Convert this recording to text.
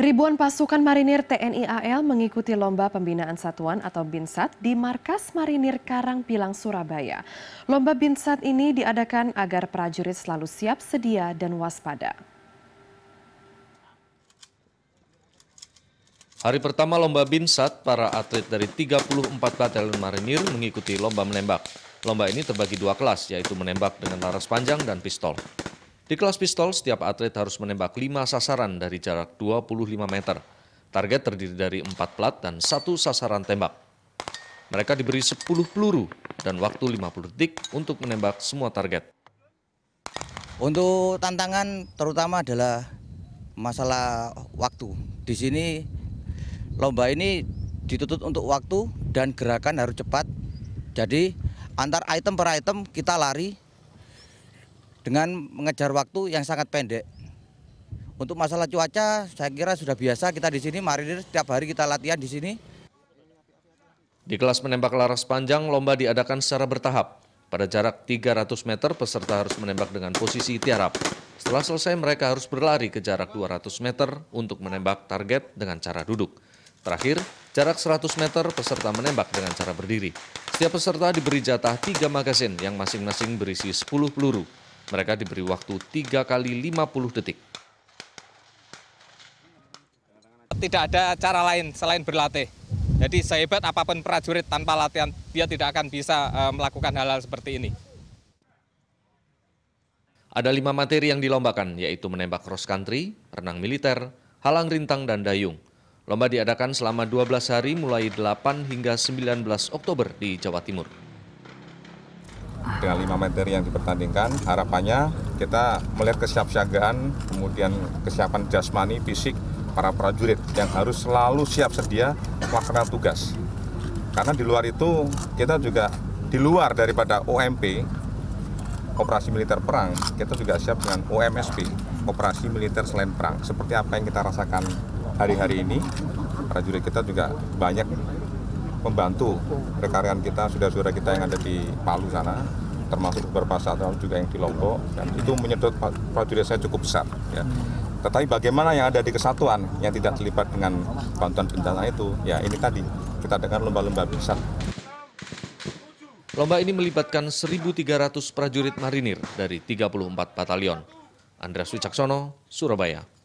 Ribuan pasukan marinir TNI AL mengikuti Lomba Pembinaan Satuan atau BINSAT di Markas Marinir Karangpilang, Surabaya. Lomba BINSAT ini diadakan agar prajurit selalu siap sedia dan waspada. Hari pertama Lomba BINSAT, para atlet dari 34 batalion marinir mengikuti lomba menembak. Lomba ini terbagi dua kelas, yaitu menembak dengan laras panjang dan pistol. Di kelas pistol, setiap atlet harus menembak 5 sasaran dari jarak 25 meter. Target terdiri dari 4 plat dan satu sasaran tembak. Mereka diberi 10 peluru dan waktu 50 detik untuk menembak semua target. Untuk tantangan terutama adalah masalah waktu. Di sini lomba ini ditutup untuk waktu dan gerakan harus cepat. Jadi antar item per item kita lari dengan mengejar waktu yang sangat pendek. Untuk masalah cuaca, saya kira sudah biasa kita di sini, marinir setiap hari kita latihan di sini. Di kelas menembak laras panjang, lomba diadakan secara bertahap. Pada jarak 300 meter, peserta harus menembak dengan posisi tiarap. Setelah selesai, mereka harus berlari ke jarak 200 meter untuk menembak target dengan cara duduk. Terakhir, jarak 100 meter, peserta menembak dengan cara berdiri. Setiap peserta diberi jatah tiga magasin yang masing-masing berisi 10 peluru. Mereka diberi waktu 3 kali 50 detik. Tidak ada cara lain selain berlatih. Jadi sehebat apapun prajurit tanpa latihan, dia tidak akan bisa eh, melakukan hal-hal seperti ini. Ada lima materi yang dilombakan, yaitu menembak cross country, renang militer, halang rintang, dan dayung. Lomba diadakan selama 12 hari mulai 8 hingga 19 Oktober di Jawa Timur dengan lima materi yang dipertandingkan. Harapannya kita melihat kesiapsiagaan, kemudian kesiapan jasmani, fisik para prajurit yang harus selalu siap sedia melaksanakan tugas. Karena di luar itu kita juga di luar daripada OMP operasi militer perang, kita juga siap dengan OMSP, operasi militer selain perang. Seperti apa yang kita rasakan hari-hari ini, prajurit kita juga banyak membantu rekan-rekan kita, saudara-saudara kita yang ada di Palu sana termasuk dokter Pasatral juga yang di Lombok dan itu menyedot prajurit saya cukup besar ya. Tetapi bagaimana yang ada di kesatuan yang tidak terlibat dengan bantuan bencana itu? Ya ini tadi kita dengar lomba-lomba besar. Lomba ini melibatkan 1.300 prajurit marinir dari 34 batalion. Andreas Wicaksono, Surabaya.